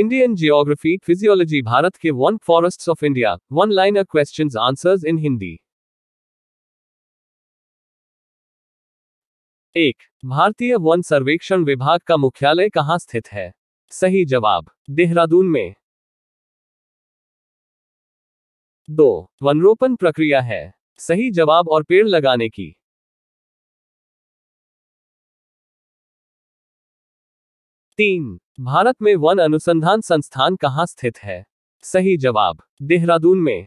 Indian geography physiology Bharat के वन forests of India one liner question answers in Hindi एक भारतीय वन सर्वेक्षण विभाग का मुख्यालय कहाँ स्थित है सही जवाब देहरादून में दो वनरोपण प्रक्रिया है सही जवाब और पेड़ लगाने की तीन भारत में वन अनुसंधान संस्थान कहाँ स्थित है सही जवाब देहरादून में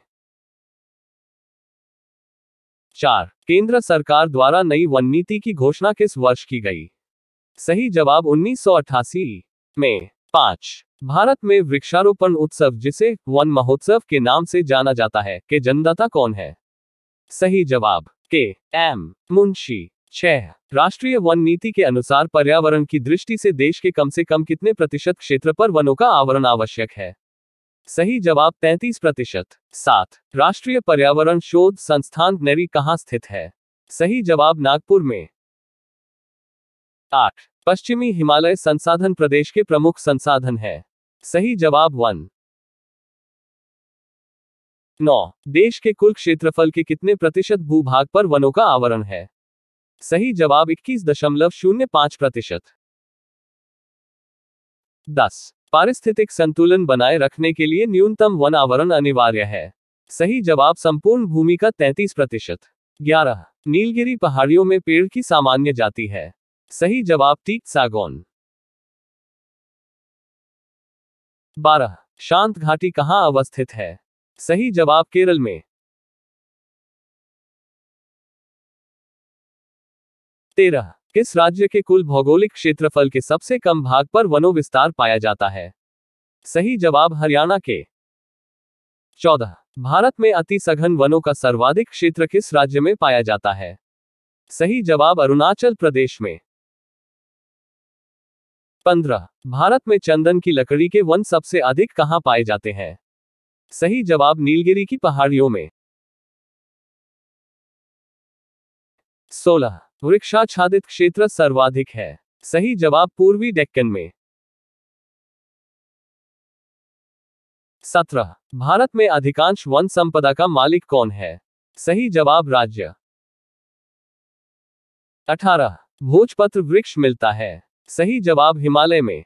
चार केंद्र सरकार द्वारा नई वन नीति की घोषणा किस वर्ष की गई सही जवाब अठासी में पांच भारत में वृक्षारोपण उत्सव जिसे वन महोत्सव के नाम से जाना जाता है के जनदाता कौन है सही जवाब के एम मुंशी छह राष्ट्रीय वन नीति के अनुसार पर्यावरण की दृष्टि से देश के कम से कम कितने प्रतिशत क्षेत्र पर वनों का आवरण आवश्यक है सही जवाब 33 प्रतिशत सात राष्ट्रीय पर्यावरण शोध संस्थान नेरी कहाँ स्थित है सही जवाब नागपुर में आठ पश्चिमी हिमालय संसाधन प्रदेश के प्रमुख संसाधन है सही जवाब वन नौ देश के कुल क्षेत्रफल के कितने प्रतिशत भूभाग पर वनों का आवरण है सही जवाब इक्कीस दशमलव शून्य पांच प्रतिशत दस पारिस्थितिक संतुलन बनाए रखने के लिए न्यूनतम वन आवरण अनिवार्य है सही जवाब संपूर्ण भूमि का तैतीस प्रतिशत ग्यारह नीलगिरी पहाड़ियों में पेड़ की सामान्य जाति है सही जवाब तीक सागौन बारह शांत घाटी कहाँ अवस्थित है सही जवाब केरल में तेरह किस राज्य के कुल भौगोलिक क्षेत्रफल के सबसे कम भाग पर वनो विस्तार पाया जाता है सही जवाब हरियाणा के चौदह भारत में अति सघन वनों का सर्वाधिक क्षेत्र किस राज्य में पाया जाता है सही जवाब अरुणाचल प्रदेश में पंद्रह भारत में चंदन की लकड़ी के वन सबसे अधिक कहाँ पाए जाते हैं सही जवाब नीलगिरी की पहाड़ियों में सोलह वृक्षाच्छादित क्षेत्र सर्वाधिक है सही जवाब पूर्वी डेक्कन में सत्रह भारत में अधिकांश वन संपदा का मालिक कौन है सही जवाब राज्य अठारह भोजपत्र वृक्ष मिलता है सही जवाब हिमालय में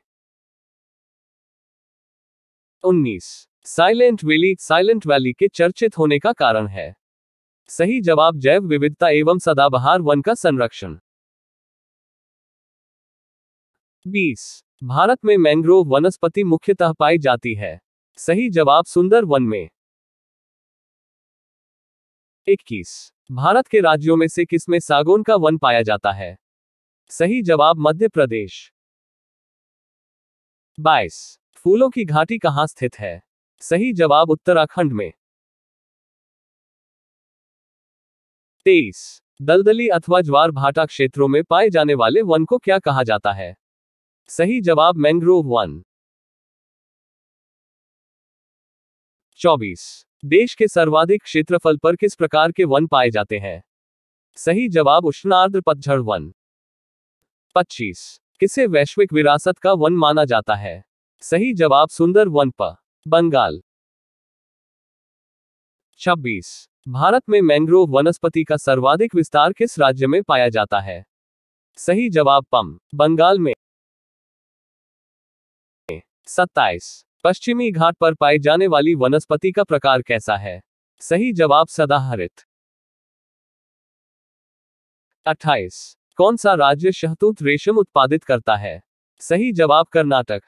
उन्नीस साइलेंट वैली साइलेंट वैली के चर्चित होने का कारण है सही जवाब जैव विविधता एवं सदाबहार वन का संरक्षण 20. भारत में मैंग्रोव वनस्पति मुख्यतः पाई जाती है सही जवाब सुंदर वन में 21. भारत के राज्यों में से किसमें सागौन का वन पाया जाता है सही जवाब मध्य प्रदेश 22. फूलों की घाटी कहाँ स्थित है सही जवाब उत्तराखंड में तेईस दलदली अथवा ज्वार भाटा क्षेत्रों में पाए जाने वाले वन को क्या कहा जाता है सही जवाब मैंग्रोव वन चौबीस देश के सर्वाधिक क्षेत्रफल पर किस प्रकार के वन पाए जाते हैं सही जवाब उष्णार्द्र पतझड़ वन पच्चीस किसे वैश्विक विरासत का वन माना जाता है सही जवाब सुंदर वन पर बंगाल छब्बीस भारत में मैंग्रोव वनस्पति का सर्वाधिक विस्तार किस राज्य में पाया जाता है सही जवाब पम बंगाल में सत्ताईस पश्चिमी घाट पर पाई जाने वाली वनस्पति का प्रकार कैसा है सही जवाब सदाहरित 28. कौन सा राज्य शहतूत रेशम उत्पादित करता है सही जवाब कर्नाटक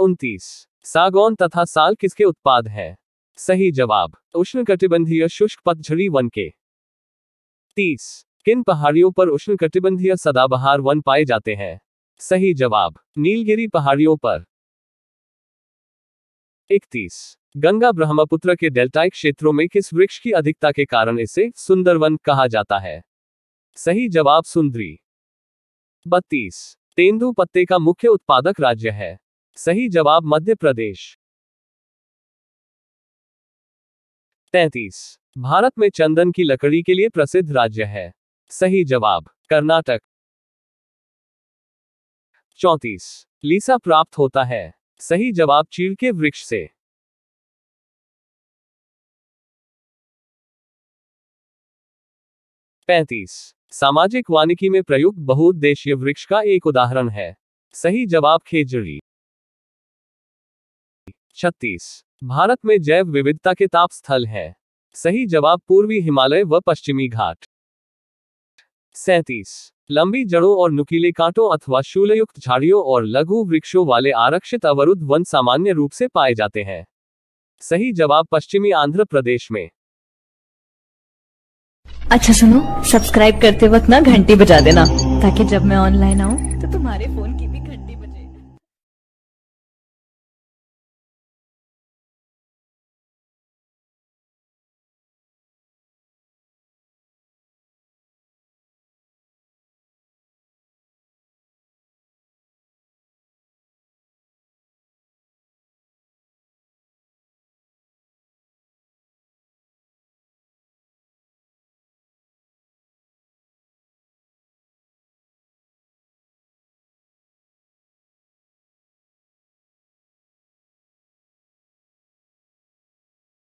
29. सागौन तथा साल किसके उत्पाद हैं सही जवाब उष्णकटिबंधीय शुष्क पतझड़ी वन के तीस किन पहाड़ियों पर उष्णकटिबंधीय सदाबहार वन पाए जाते हैं सही जवाब नीलगिरी पहाड़ियों पर इकतीस गंगा ब्रह्मपुत्र के डेल्टाइक क्षेत्रों में किस वृक्ष की अधिकता के कारण इसे सुंदरवन कहा जाता है सही जवाब सुंदरी बत्तीस तेंदू पत्ते का मुख्य उत्पादक राज्य है सही जवाब मध्य प्रदेश तैतीस भारत में चंदन की लकड़ी के लिए प्रसिद्ध राज्य है सही जवाब कर्नाटक चौतीस लीसा प्राप्त होता है सही जवाब चीड़ के वृक्ष से पैतीस सामाजिक वानिकी में प्रयुक्त बहुउद्देशीय वृक्ष का एक उदाहरण है सही जवाब खेजड़ी छत्तीस भारत में जैव विविधता के ताप स्थल है सही जवाब पूर्वी हिमालय व पश्चिमी घाट सैतीस लंबी जड़ों और नुकीले कांटों अथवा शूलयुक्त झाड़ियों और लघु वृक्षों वाले आरक्षित अवरुद्ध वन सामान्य रूप से पाए जाते हैं सही जवाब पश्चिमी आंध्र प्रदेश में अच्छा सुनो सब्सक्राइब करते वक्त ना घंटी बजा देना ताकि जब मैं ऑनलाइन आऊँ तो तुम्हारे फोन की